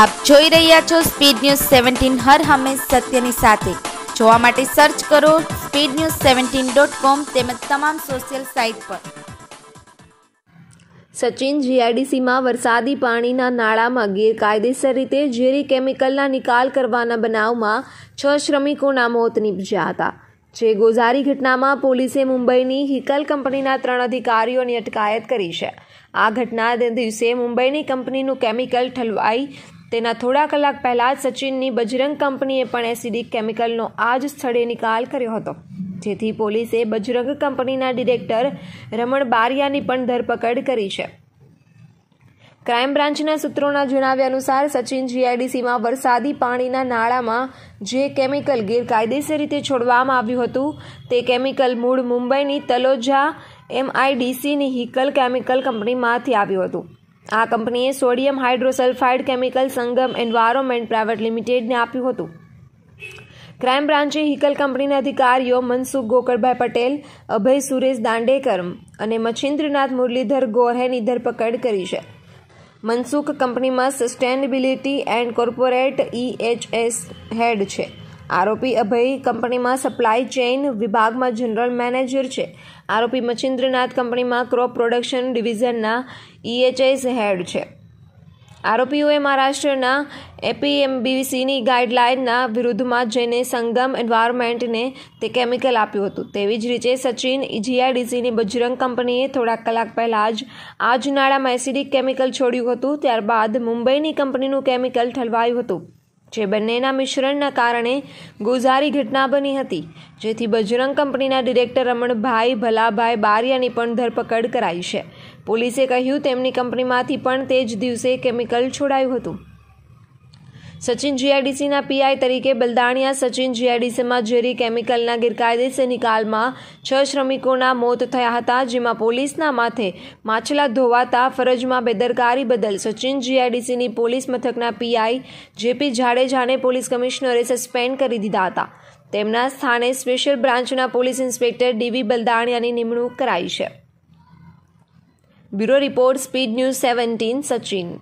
આપ જોઈ રહ્યા છો સ્પીડ ન્યૂઝ સેવન્ટીન હર હંમેશ સત્યની સાથે જોવા માટે સર્ચ કરો speed news seventeen dot com તેમજ તમામ સોશિયલ સાઇટ પર સચિન જીઆઈડીસીમાં વરસાદી પાણીના નાળામાં ગેરકાયદેસર રીતે ઝેરી કેમિકલના નિકાલ કરવાના બનાવમાં છ શ્રમિકોના મોત નીપજ્યા હતા જે ગોઝારી ઘટનામાં પોલીસે મુંબઈની હિકલ કંપનીના ત્રણ અધિકારીઓની અટકાયત કરી છે આ ઘટના દિવસે મુંબઈની કંપનીનું કેમિકલ ઠલવાઈ તેના થોડા કલાક પહેલાં જ સચિનની બજરંગ કંપનીએ પણ એસિડિક કેમિકલનો આ જ સ્થળે નિકાલ કર્યો હતો જેથી પોલીસે બજરંગ કંપનીના ડિરેક્ટર રમણ બારિયાની પણ ધરપકડ કરી છે ક્રાઇમ બ્રાન્ચના સૂત્રોના જણાવ્યા અનુસાર સચિન જીઆઈડીસીમાં વરસાદી પાણીના નાળામાં જે કેમિકલ ગેરકાયદેસર રીતે છોડવામાં આવ્યું હતું તે કેમિકલ મૂળ મુંબઈની તલોજા એમઆઈડીસીની હિકલ કેમિકલ કંપનીમાંથી આવ્યું હતું આ કંપનીએ sodium hydrosulphide chemical Sangam environment private લિમિટેડને આપ્યું હતું ક્રાઇમ બ્રાન્ચે હિકલ કંપનીના અધિકારીઓ મનસુખ ગોકળભાઈ પટેલ અભય સુરેશ દાંડેકર અને મચ્છિન્દ્રનાથ મુરલીધર ગોહેની ધરપકડ કરી છે મનસુખ કંપનીમાં sustainability and corporate EHS head છે આરોપી અભય કંપનીમાં સપ્લાય ચેઇન વિભાગમાં જનરલ મેનેજર છે આરોપી મચિન્દ્રનાથ કંપનીમાં ક્રોપ પ્રોડક્શન ડિવિઝનના ઈએચએસ હેડ છે આરોપીઓએ મહારાષ્ટ્રના એપીએમબીસીની ગાઈડલાઇનના વિરુદ્ધમાં જઈને સંગમ એન્વાયરમેન્ટને તે કેમિકલ આપ્યું હતું તેવી જ રીતે સચિન જીઆઈડીસીની બજરંગ કંપનીએ થોડાક કલાક પહેલાં જ આ જ નાળામાં એસિડિક કેમિકલ છોડ્યું હતું ત્યારબાદ મુંબઈની કંપનીનું કેમિકલ ઠલવાયું હતું જે બંનેના મિશ્રણના કારણે ગોઝારી ઘટના બની હતી જેથી બજરંગ કંપનીના ડિરેક્ટર રમણભાઈ ભલાભાઈ બારિયાની પણ ધરપકડ કરાઈ છે પોલીસે કહ્યું તેમની કંપનીમાંથી પણ તે જ દિવસે કેમિકલ છોડાયું હતું સચિન જીઆઈડીસીના પીઆઈ તરીકે બલદાણિયા સચિન જીઆઈડીસીમાં ઝેરી કેમિકલના ગેરકાયદેસર નિકાલમાં છ શ્રમિકોના મોત થયા હતા જેમાં પોલીસના માથે માછલા ધોવાતા ફરજમાં બેદરકારી બદલ સચિન જીઆઈડીસીની પોલીસ મથકના પીઆઈ જેપી જાડેજાને પોલીસ કમિશનરે સસ્પેન્ડ કરી દીધા હતા તેમના સ્થાને સ્પેશિયલ બ્રાન્ચના પોલીસ ઇન્સ્પેક્ટર ડીવી બલદાણિયાની નિમણૂક કરાઈ છે bureau report speed news seventeen Sachin